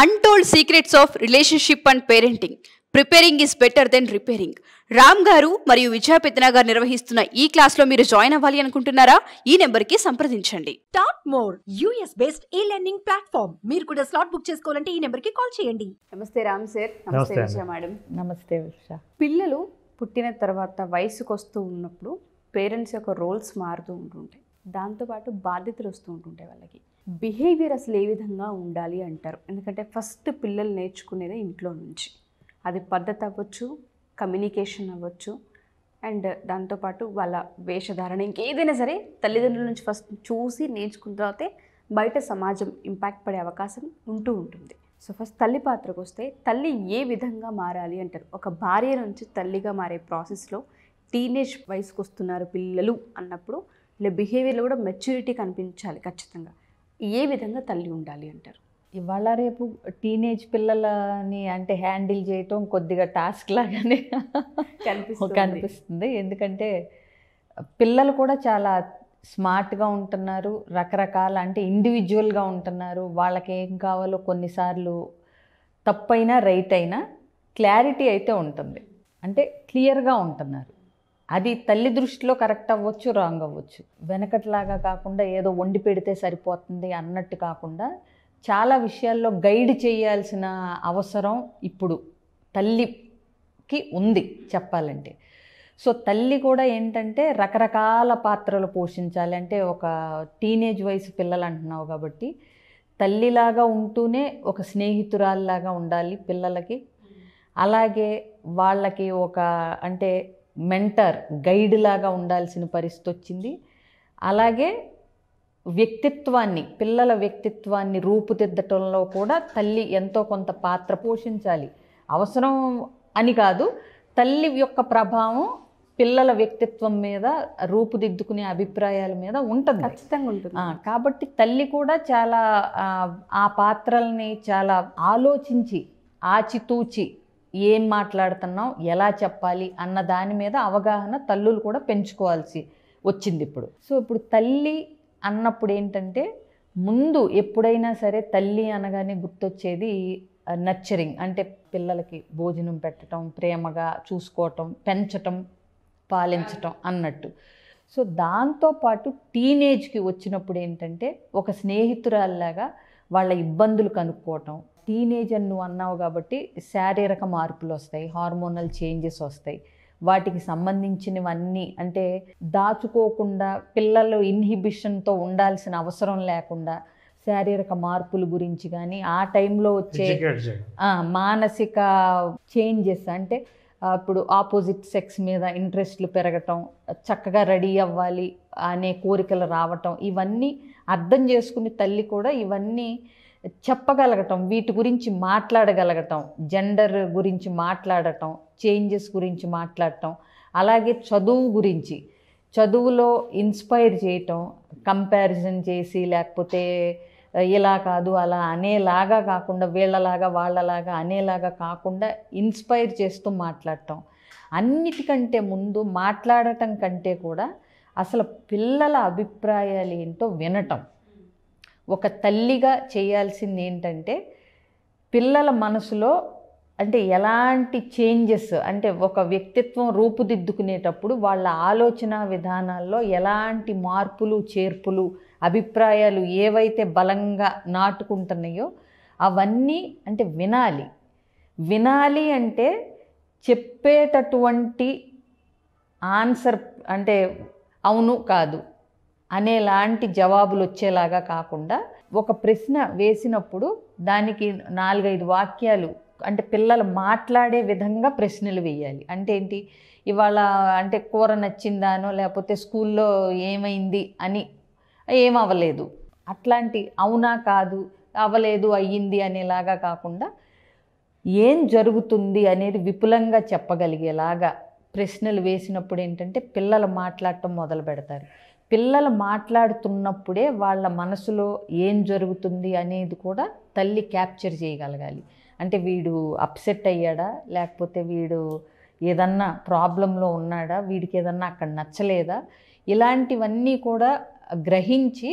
untold secrets of relationship and parenting preparing is better than repairing Ram గారు మరియు విద్యాపెత్తన గారు నిర్వహిస్తున్న ఈ క్లాస్లో మీరు జాయిన్ అవ్వాలి అనుకుంటున్నారా ఈ నెంబర్కి సంప్రదించండి top more US based e learning platform మీరు కూడా స్లాట్ బుక్ చేసుకోవాలంటే ఈ నెంబర్కి కాల్ చేయండి నమస్తే రామ్ సార్ నమస్తే విషయా మేడం నమస్తే విష పిల్లలు పుట్టిన తర్వాత వయసుకు వస్తూ ఉన్నప్పుడు పేరెంట్స్ యొక్క రోల్స్ మారుతూ ఉంటుంటాయి దాంతోపాటు బాధ్యతలు వస్తూ ఉంటుంటాయి వాళ్ళకి బిహేవియర్ అసలు ఏ విధంగా ఉండాలి అంటారు ఎందుకంటే ఫస్ట్ పిల్లలు నేర్చుకునేదే ఇంట్లో నుంచి అది పద్ధతి అవ్వచ్చు కమ్యూనికేషన్ అవ్వచ్చు అండ్ దాంతోపాటు వాళ్ళ వేషధారణ ఇంకేదైనా సరే తల్లిదండ్రుల నుంచి ఫస్ట్ చూసి నేర్చుకున్న తర్వాతే బయట సమాజం ఇంపాక్ట్ పడే అవకాశం ఉంటూ ఉంటుంది సో ఫస్ట్ తల్లి పాత్రకు వస్తే తల్లి ఏ విధంగా మారాలి అంటారు ఒక భార్య నుంచి తల్లిగా మారే ప్రాసెస్లో టీనేజ్ వయసుకు వస్తున్నారు పిల్లలు అన్నప్పుడు ఇలా బిహేవియర్లో కూడా మెచ్యూరిటీ కనిపించాలి ఖచ్చితంగా ఏ విధంగా తల్లి ఉండాలి అంటారు ఇవాళ రేపు టీనేజ్ పిల్లలని అంటే హ్యాండిల్ చేయటం కొద్దిగా టాస్క్ లాగానే కనిపిస్తుంది ఎందుకంటే పిల్లలు కూడా చాలా స్మార్ట్గా ఉంటున్నారు రకరకాల అంటే ఇండివిజువల్గా ఉంటున్నారు వాళ్ళకి ఏం కావాలో కొన్నిసార్లు తప్పైనా రైట్ అయినా క్లారిటీ అయితే ఉంటుంది అంటే క్లియర్గా ఉంటున్నారు అది తల్లి దృష్టిలో కరెక్ట్ అవ్వచ్చు రాంగ్ అవ్వచ్చు వెనకట్లాగా కాకుండా ఏదో వండి పెడితే సరిపోతుంది అన్నట్టు కాకుండా చాలా విషయాల్లో గైడ్ చేయాల్సిన అవసరం ఇప్పుడు తల్లికి ఉంది చెప్పాలంటే సో తల్లి కూడా ఏంటంటే రకరకాల పాత్రలు పోషించాలి అంటే ఒక టీనేజ్ వయసు పిల్లలు అంటున్నావు కాబట్టి తల్లిలాగా ఉంటూనే ఒక స్నేహితురాల్లాగా ఉండాలి పిల్లలకి అలాగే వాళ్ళకి ఒక అంటే మెంటర్ గైడ్ లాగా ఉండాల్సిన పరిస్థితి వచ్చింది అలాగే వ్యక్తిత్వాన్ని పిల్లల వ్యక్తిత్వాన్ని రూపుదిద్దటంలో కూడా తల్లి ఎంతో కొంత పాత్ర పోషించాలి అవసరం అని కాదు తల్లి యొక్క ప్రభావం పిల్లల వ్యక్తిత్వం మీద రూపుదిద్దుకునే అభిప్రాయాల మీద ఉంటుంది ఖచ్చితంగా ఉంటుంది కాబట్టి తల్లి కూడా చాలా ఆ పాత్రల్ని చాలా ఆలోచించి ఆచితూచి ఏం మాట్లాడుతున్నాం ఎలా చెప్పాలి అన్న దాని మీద అవగాహన తల్లులు కూడా పెంచుకోవాల్సి వచ్చింది ఇప్పుడు సో ఇప్పుడు తల్లి అన్నప్పుడు ఏంటంటే ముందు ఎప్పుడైనా సరే తల్లి అనగానే గుర్తొచ్చేది నర్చరింగ్ అంటే పిల్లలకి భోజనం పెట్టడం ప్రేమగా చూసుకోవటం పెంచటం పాలించటం అన్నట్టు సో దాంతోపాటు టీనేజ్కి వచ్చినప్పుడు ఏంటంటే ఒక స్నేహితురాల్లాగా వాళ్ళ ఇబ్బందులు కనుక్కోవటం టీనేజ్ అని నువ్వు అన్నావు కాబట్టి శారీరక మార్పులు వస్తాయి హార్మోనల్ చేంజెస్ వస్తాయి వాటికి సంబంధించినవన్నీ అంటే దాచుకోకుండా పిల్లలు ఇన్హిబిషన్తో ఉండాల్సిన అవసరం లేకుండా శారీరక మార్పుల గురించి కానీ ఆ టైంలో వచ్చే మానసిక చేంజెస్ అంటే ఇప్పుడు ఆపోజిట్ సెక్స్ మీద ఇంట్రెస్ట్లు పెరగటం చక్కగా రెడీ అవ్వాలి అనే కోరికలు రావటం ఇవన్నీ అర్థం చేసుకుని తల్లి కూడా ఇవన్నీ చెప్పగలగటం వీటి గురించి మాట్లాడగలగటం జెండర్ గురించి మాట్లాడటం చేంజెస్ గురించి మాట్లాడటం అలాగే చదువు గురించి చదువులో ఇన్స్పైర్ చేయటం కంపారిజన్ చేసి లేకపోతే ఇలా కాదు అలా అనేలాగా కాకుండా వీళ్ళలాగా వాళ్ళలాగా అనేలాగా కాకుండా ఇన్స్పైర్ చేస్తూ మాట్లాడటం అన్నిటికంటే ముందు మాట్లాడటం కంటే కూడా అసలు పిల్లల అభిప్రాయాలు ఏంటో వినటం ఒక తల్లిగా చేయాల్సింది ఏంటంటే పిల్లల మనసులో అంటే ఎలాంటి చేంజెస్ అంటే ఒక వ్యక్తిత్వం రూపుదిద్దుకునేటప్పుడు వాళ్ళ ఆలోచన విధానాల్లో ఎలాంటి మార్పులు చేర్పులు అభిప్రాయాలు ఏవైతే బలంగా నాటుకుంటున్నాయో అవన్నీ అంటే వినాలి వినాలి అంటే చెప్పేటటువంటి ఆన్సర్ అంటే అవును కాదు అనేలాంటి జవాబులు వచ్చేలాగా కాకుండా ఒక ప్రశ్న వేసినప్పుడు దానికి నాలుగైదు వాక్యాలు అంటే పిల్లలు మాట్లాడే విధంగా ప్రశ్నలు వేయాలి అంటే ఏంటి ఇవాళ అంటే కూర నచ్చిందానో లేకపోతే స్కూల్లో ఏమైంది అని ఏమవ్వలేదు అట్లాంటి అవునా కాదు అవ్వలేదు అయ్యింది అనేలాగా కాకుండా ఏం జరుగుతుంది అనేది విపులంగా చెప్పగలిగేలాగా ప్రశ్నలు వేసినప్పుడు ఏంటంటే పిల్లలు మాట్లాడటం మొదలు పెడతారు పిల్లలు మాట్లాడుతున్నప్పుడే వాళ్ళ మనసులో ఏం జరుగుతుంది అనేది కూడా తల్లి క్యాప్చర్ చేయగలగాలి అంటే వీడు అప్సెట్ అయ్యాడా లేకపోతే వీడు ఏదన్నా ప్రాబ్లంలో ఉన్నాడా వీడికి ఏదన్నా అక్కడ నచ్చలేదా ఇలాంటివన్నీ కూడా గ్రహించి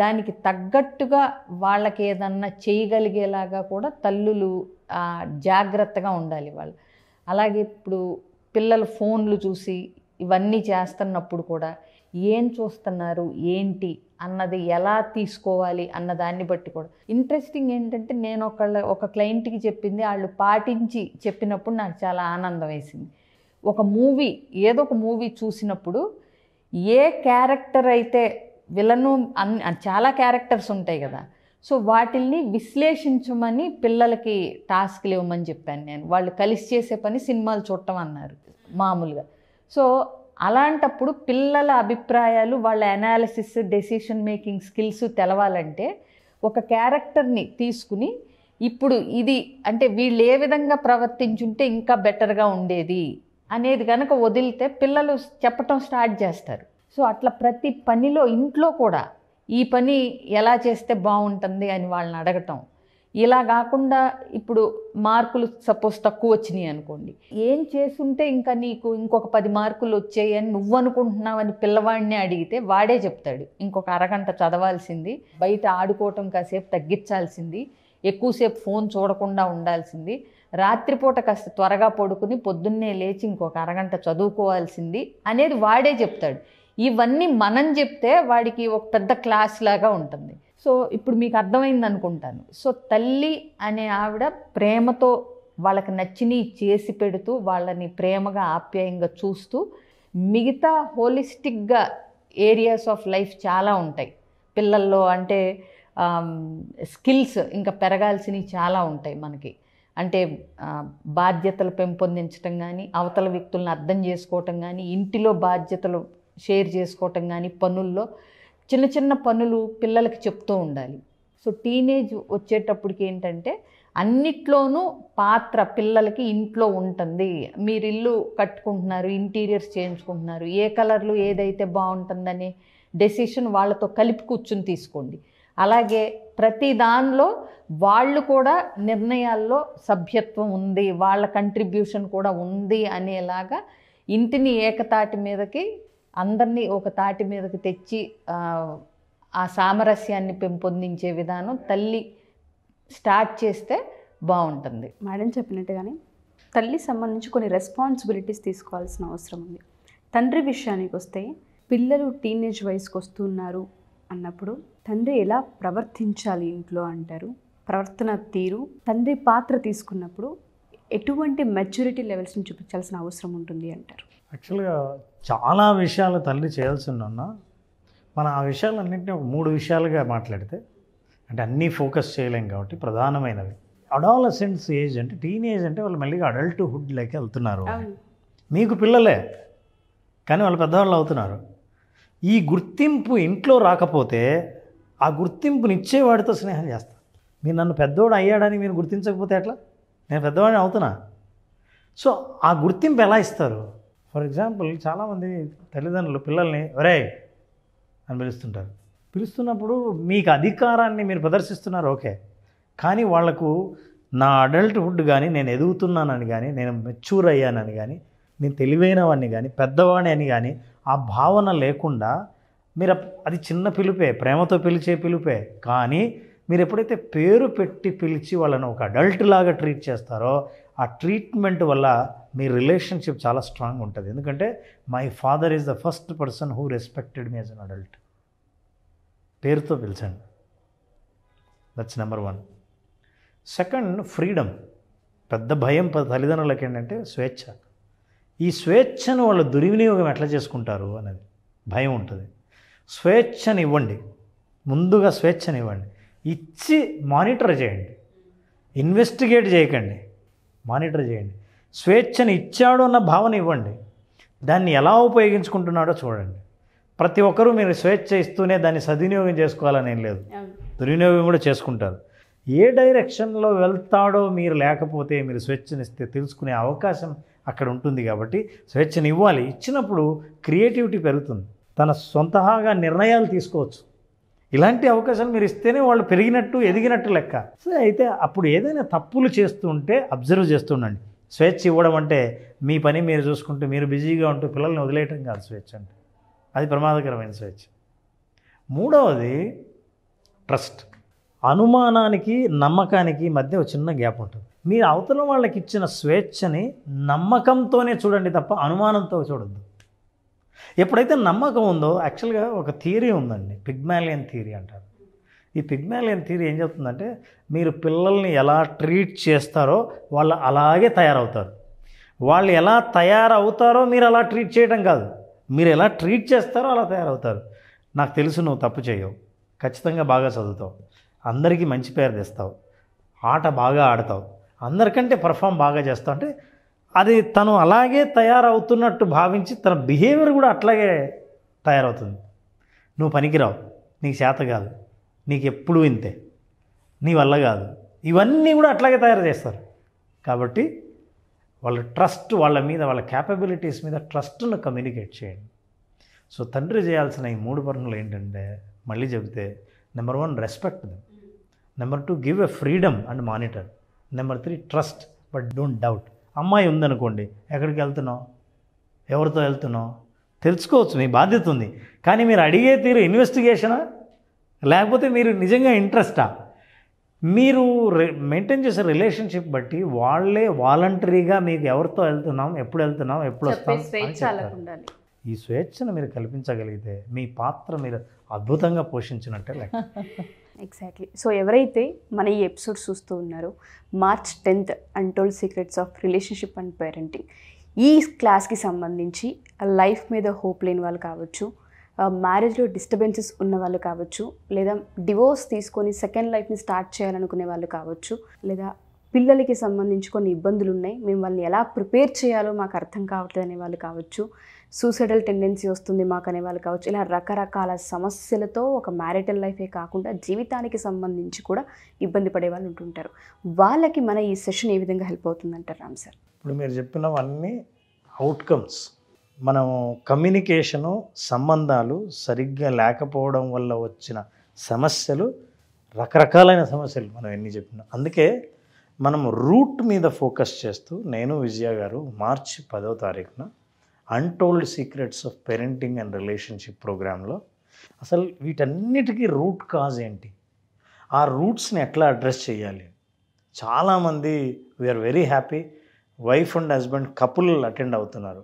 దానికి తగ్గట్టుగా వాళ్ళకి ఏదన్నా చేయగలిగేలాగా కూడా తల్లులు జాగ్రత్తగా ఉండాలి వాళ్ళు అలాగే ఇప్పుడు పిల్లలు ఫోన్లు చూసి ఇవన్నీ చేస్తున్నప్పుడు కూడా ఏం చూస్తున్నారు ఏంటి అన్నది ఎలా తీసుకోవాలి అన్న దాన్ని బట్టి కూడా ఇంట్రెస్టింగ్ ఏంటంటే నేను ఒకళ్ళ ఒక క్లయింట్కి చెప్పింది వాళ్ళు పాటించి చెప్పినప్పుడు నాకు చాలా ఆనందం వేసింది ఒక మూవీ ఏదో ఒక మూవీ చూసినప్పుడు ఏ క్యారెక్టర్ అయితే విలను అన్ చాలా క్యారెక్టర్స్ ఉంటాయి కదా సో వాటిల్ని విశ్లేషించమని పిల్లలకి టాస్క్లు ఇవ్వమని చెప్పాను నేను వాళ్ళు కలిసి చేసే పని సినిమాలు చూడటం అన్నారు మామూలుగా సో అలాంటప్పుడు పిల్లల అభిప్రాయాలు వాళ్ళ అనాలిసిస్ డెసిషన్ మేకింగ్ స్కిల్స్ తెలవాలంటే ఒక క్యారెక్టర్ని తీసుకుని ఇప్పుడు ఇది అంటే వీళ్ళు ఏ విధంగా ప్రవర్తించుంటే ఇంకా బెటర్గా ఉండేది అనేది కనుక వదిలితే పిల్లలు చెప్పటం స్టార్ట్ చేస్తారు సో అట్లా ప్రతి పనిలో ఇంట్లో కూడా ఈ పని ఎలా చేస్తే బాగుంటుంది అని వాళ్ళని అడగటం ఇలా కాకుండా ఇప్పుడు మార్కులు సపోజ్ తక్కువ వచ్చినాయి అనుకోండి ఏం చేస్తుంటే ఇంకా నీకు ఇంకొక పది మార్కులు వచ్చాయి అని నువ్వు అనుకుంటున్నావని పిల్లవాడిని అడిగితే వాడే చెప్తాడు ఇంకొక అరగంట చదవాల్సింది బయట ఆడుకోవటం కాసేపు తగ్గించాల్సింది ఎక్కువసేపు ఫోన్ చూడకుండా ఉండాల్సింది రాత్రిపూట కాస్త త్వరగా పడుకుని పొద్దున్నే లేచి ఇంకొక అరగంట చదువుకోవాల్సింది అనేది వాడే చెప్తాడు ఇవన్నీ మనం చెప్తే వాడికి ఒక పెద్ద క్లాస్ లాగా ఉంటుంది సో ఇప్పుడు మీకు అర్థమైంది అనుకుంటాను సో తల్లి అనే ఆవిడ ప్రేమతో వాళ్ళకి నచ్చినవి చేసి పెడుతూ వాళ్ళని ప్రేమగా ఆప్యాయంగా చూస్తూ మిగతా హోలిస్టిక్గా ఏరియాస్ ఆఫ్ లైఫ్ చాలా ఉంటాయి పిల్లల్లో అంటే స్కిల్స్ ఇంకా పెరగాల్సినవి చాలా ఉంటాయి మనకి అంటే బాధ్యతలు పెంపొందించడం కానీ అవతల వ్యక్తులను అర్థం చేసుకోవటం కానీ ఇంటిలో బాధ్యతలు షేర్ చేసుకోవటం కానీ పనుల్లో చిన్న చిన్న పనులు పిల్లలకి చెప్తూ ఉండాలి సో టీనేజ్ వచ్చేటప్పటికి ఏంటంటే అన్నిట్లోనూ పాత్ర పిల్లలకి ఇంట్లో ఉంటుంది మీరు ఇల్లు కట్టుకుంటున్నారు ఇంటీరియర్స్ చేయించుకుంటున్నారు ఏ కలర్లు ఏదైతే బాగుంటుందని డెసిషన్ వాళ్ళతో కలిపి కూర్చుని తీసుకోండి అలాగే ప్రతి దానిలో వాళ్ళు కూడా నిర్ణయాల్లో సభ్యత్వం ఉంది వాళ్ళ కంట్రిబ్యూషన్ కూడా ఉంది అనేలాగా ఇంటిని ఏకతాటి మీదకి అందరినీ ఒక తాటి మీదకి తెచ్చి ఆ సామరస్యాన్ని పెంపొందించే విధానం తల్లి స్టార్ట్ చేస్తే బాగుంటుంది మేడం చెప్పినట్టుగానే తల్లి సంబంధించి కొన్ని రెస్పాన్సిబిలిటీస్ తీసుకోవాల్సిన అవసరం ఉంది తండ్రి విషయానికి వస్తే పిల్లలు టీనేజ్ వయసుకు వస్తున్నారు అన్నప్పుడు తండ్రి ఎలా ప్రవర్తించాలి ఇంట్లో అంటారు ప్రవర్తన తీరు తండ్రి పాత్ర తీసుకున్నప్పుడు ఎటువంటి మెచ్యూరిటీ లెవెల్స్ని చూపించాల్సిన అవసరం ఉంటుంది అంటారు యాక్చువల్గా చాలా విషయాలు తల్లి చేయాల్సి ఉన్నా మనం ఆ విషయాలన్నింటినీ ఒక మూడు విషయాలుగా మాట్లాడితే అంటే అన్నీ ఫోకస్ చేయలేం కాబట్టి ప్రధానమైనవి అడాలసెన్స్ ఏజ్ అంటే టీనేజ్ అంటే వాళ్ళు అడల్ట్ అడల్ట్హుడ్ లెక్క వెళ్తున్నారు మీకు పిల్లలే కానీ వాళ్ళు పెద్దవాళ్ళు అవుతున్నారు ఈ గుర్తింపు ఇంట్లో రాకపోతే ఆ గుర్తింపునిచ్చేవాడితో స్నేహం చేస్తారు మీరు నన్ను పెద్దోడు అయ్యాడని మీరు గుర్తించకపోతే ఎట్లా నేను పెద్దవాడిని అవుతున్నా సో ఆ గుర్తింపు ఎలా ఇస్తారు ఫర్ ఎగ్జాంపుల్ చాలామంది తల్లిదండ్రులు పిల్లల్ని ఒరే అని పిలుస్తుంటారు పిలుస్తున్నప్పుడు మీకు అధికారాన్ని మీరు ప్రదర్శిస్తున్నారు ఓకే కానీ వాళ్లకు నా అడల్ట్హుడ్ కానీ నేను ఎదుగుతున్నానని కానీ నేను మెచ్యూర్ అయ్యానని కానీ నేను తెలివైనవాడిని కానీ పెద్దవాడిని అని కానీ ఆ భావన లేకుండా మీరు అది చిన్న పిలుపే ప్రేమతో పిలిచే పిలుపే కానీ మీరు ఎప్పుడైతే పేరు పెట్టి పిలిచి వాళ్ళని ఒక అడల్ట్ లాగా ట్రీట్ చేస్తారో ఆ ట్రీట్మెంట్ వల్ల మీ రిలేషన్షిప్ చాలా స్ట్రాంగ్ ఉంటుంది ఎందుకంటే my father is the first person who respected me as an adult పేరుతో పిలిచండి that's number one second freedom పెద్ద భయం తల్లిదండ్రులకి ఏంటంటే స్వేచ్ఛ ఈ స్వేచ్ఛను వాళ్ళు దుర్వినియోగం ఎట్లా చేసుకుంటారు అనేది భయం ఉంటుంది స్వేచ్ఛనివ్వండి ముందుగా స్వేచ్ఛనివ్వండి ఇచ్చి మానిటర్ చేయండి ఇన్వెస్టిగేట్ చేయకండి మానిటర్ చేయండి స్వేచ్ఛను ఇచ్చాడు అన్న భావన ఇవ్వండి దాన్ని ఎలా ఉపయోగించుకుంటున్నాడో చూడండి ప్రతి ఒక్కరూ మీరు స్వేచ్ఛ ఇస్తూనే దాన్ని సద్వినియోగం చేసుకోవాలని ఏం లేదు దుర్వినియోగం కూడా చేసుకుంటారు ఏ డైరెక్షన్లో వెళ్తాడో మీరు లేకపోతే మీరు స్వేచ్ఛనిస్తే తెలుసుకునే అవకాశం అక్కడ ఉంటుంది కాబట్టి స్వేచ్ఛను ఇవ్వాలి ఇచ్చినప్పుడు క్రియేటివిటీ పెరుగుతుంది తన సొంతహాగా నిర్ణయాలు తీసుకోవచ్చు ఇలాంటి అవకాశాలు మీరు ఇస్తేనే వాళ్ళు పెరిగినట్టు ఎదిగినట్టు లెక్క సో అయితే అప్పుడు ఏదైనా తప్పులు చేస్తుంటే అబ్జర్వ్ చేస్తుండండి స్వేచ్ఛ ఇవ్వడం అంటే మీ పని మీరు చూసుకుంటూ మీరు బిజీగా ఉంటూ పిల్లల్ని వదిలేయటం కాదు స్వేచ్ఛ అంటే అది ప్రమాదకరమైన స్వేచ్ఛ మూడవది ట్రస్ట్ అనుమానానికి నమ్మకానికి మధ్య ఒక చిన్న గ్యాప్ ఉంటుంది మీరు అవతల వాళ్ళకి ఇచ్చిన స్వేచ్ఛని నమ్మకంతోనే చూడండి తప్ప అనుమానంతో చూడొద్దు ఎప్పుడైతే నమ్మకం ఉందో యాక్చువల్గా ఒక థియరీ ఉందండి పిగ్మాలియన్ థియరీ అంటారు ఈ పిగ్మాలియన్ థియరీ ఏం చెప్తుందంటే మీరు పిల్లల్ని ఎలా ట్రీట్ చేస్తారో వాళ్ళు అలాగే తయారవుతారు వాళ్ళు ఎలా తయారవుతారో మీరు అలా ట్రీట్ చేయడం కాదు మీరు ఎలా ట్రీట్ చేస్తారో అలా తయారవుతారు నాకు తెలుసు నువ్వు తప్పు చేయవు ఖచ్చితంగా బాగా చదువుతావు అందరికీ మంచి పేరు తెస్తావు ఆట బాగా ఆడతావు అందరికంటే పర్ఫామ్ బాగా చేస్తావు అంటే అది తను అలాగే తయారవుతున్నట్టు భావించి తన బిహేవియర్ కూడా అట్లాగే తయారవుతుంది నువ్వు పనికిరావు నీకు చేత కాదు నీకు ఎప్పుడు వింతే నీ వల్ల కాదు ఇవన్నీ కూడా అట్లాగే తయారు చేస్తారు కాబట్టి వాళ్ళ ట్రస్ట్ వాళ్ళ మీద వాళ్ళ క్యాపబిలిటీస్ మీద ట్రస్ట్ను కమ్యూనికేట్ చేయండి సో తండ్రి చేయాల్సిన ఈ మూడు పనులు ఏంటంటే మళ్ళీ చెబితే number one respect them number two give a freedom and monitor number three trust but don't doubt అమ్మాయి ఉందనుకోండి ఎక్కడికి వెళ్తున్నావు ఎవరితో వెళ్తున్నావు తెలుసుకోవచ్చు మీ బాధ్యత ఉంది కానీ మీరు అడిగే తీరు ఇన్వెస్టిగేషనా లేకపోతే మీరు నిజంగా ఇంట్రెస్టా మీరు మెయింటైన్ చేసే రిలేషన్షిప్ బట్టి వాళ్ళే వాలంటరీగా మీకు ఎవరితో వెళ్తున్నాం ఎప్పుడు వెళ్తున్నాం ఎప్పుడు వస్తాం ఈ స్వేచ్ఛను మీరు కల్పించగలిగితే మీ పాత్ర మీరు అద్భుతంగా పోషించినట్టే లెక్క ఎగ్జాక్ట్లీ సో ఎవరైతే మన ఈ ఎపిసోడ్ చూస్తూ ఉన్నారో March tenth untold secrets of relationship and parenting ఈ క్లాస్కి సంబంధించి లైఫ్ మీద హోప్ లేని వాళ్ళు కావచ్చు మ్యారేజ్లో డిస్టర్బెన్సెస్ ఉన్న వాళ్ళు కావచ్చు లేదా డివోర్స్ తీసుకొని సెకండ్ లైఫ్ని స్టార్ట్ చేయాలనుకునే వాళ్ళు కావచ్చు లేదా పిల్లలకి సంబంధించి కొన్ని ఇబ్బందులు ఉన్నాయి మేము వాళ్ళని ఎలా ప్రిపేర్ చేయాలో మాకు అర్థం కావట్లేదు అనే వాళ్ళు కావచ్చు సూసైడల్ టెండెన్సీ వస్తుంది మాకు అనే వాళ్ళు కావచ్చు ఇలా రకరకాల సమస్యలతో ఒక మ్యారిటల్ లైఫే కాకుండా జీవితానికి సంబంధించి కూడా ఇబ్బంది పడే వాళ్ళు ఉంటుంటారు వాళ్ళకి మన ఈ సెషన్ ఏ విధంగా హెల్ప్ అవుతుందంటారు రామ్ సార్ ఇప్పుడు మీరు చెప్పినవన్నీ అవుట్కమ్స్ మనం కమ్యూనికేషను సంబంధాలు సరిగ్గా లేకపోవడం వల్ల వచ్చిన సమస్యలు రకరకాలైన సమస్యలు మనం ఎన్ని చెప్పినా అందుకే మనం రూట్ మీద ఫోకస్ చేస్తూ నేను విజయ గారు మార్చి పదో తారీఖున untold secrets of parenting and relationship ప్రోగ్రాంలో అసలు వీటన్నిటికీ రూట్ కాజ్ ఏంటి ఆ రూట్స్ని ఎట్లా అడ్రస్ చేయాలి చాలామంది we are very happy wife and husband couple attend అవుతున్నారు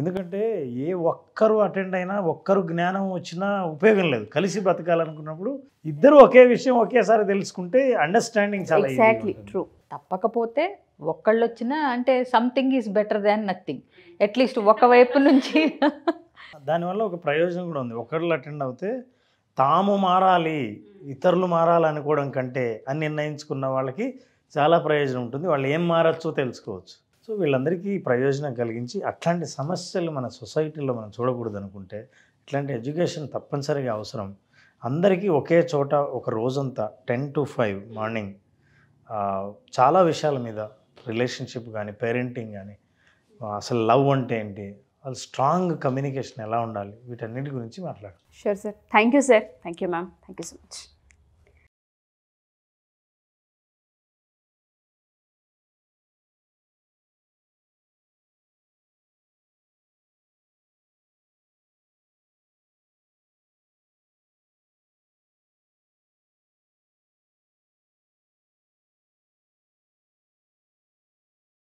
ఎందుకంటే ఏ ఒక్కరు అటెండ్ అయినా ఒక్కరు జ్ఞానం వచ్చినా ఉపయోగం లేదు కలిసి బ్రతకాలనుకున్నప్పుడు ఇద్దరు ఒకే విషయం ఒకేసారి తెలుసుకుంటే అండర్స్టాండింగ్ చాలా ఎగ్జాక్ట్లీ ట్రూ తప్పకపోతే ఒక్కళ్ళు వచ్చినా అంటే something is better than nothing at least ఒకవైపు నుంచి దానివల్ల ఒక ప్రయోజనం కూడా ఉంది ఒకళ్ళు అటెండ్ అవుతే తాము మారాలి ఇతరులు మారాలి అనుకోవడం కంటే అని నిర్ణయించుకున్న వాళ్ళకి చాలా ప్రయోజనం ఉంటుంది వాళ్ళు ఏం మారచ్చో తెలుసుకోవచ్చు సో వీళ్ళందరికీ ప్రయోజనం కలిగించి అట్లాంటి సమస్యలు మన సొసైటీలో మనం చూడకూడదు అనుకుంటే ఇట్లాంటి ఎడ్యుకేషన్ తప్పనిసరిగా అవసరం అందరికీ ఒకే చోట ఒక రోజంతా టెన్ టు ఫైవ్ మార్నింగ్ చాలా విషయాల మీద రిలేషన్షిప్ కానీ పేరెంటింగ్ కానీ అసలు లవ్ అంటే ఏంటి అసలు స్ట్రాంగ్ కమ్యూనికేషన్ ఎలా ఉండాలి వీటన్నిటి గురించి మాట్లాడాలి sure sir thank you sir thank you ma'am thank you so much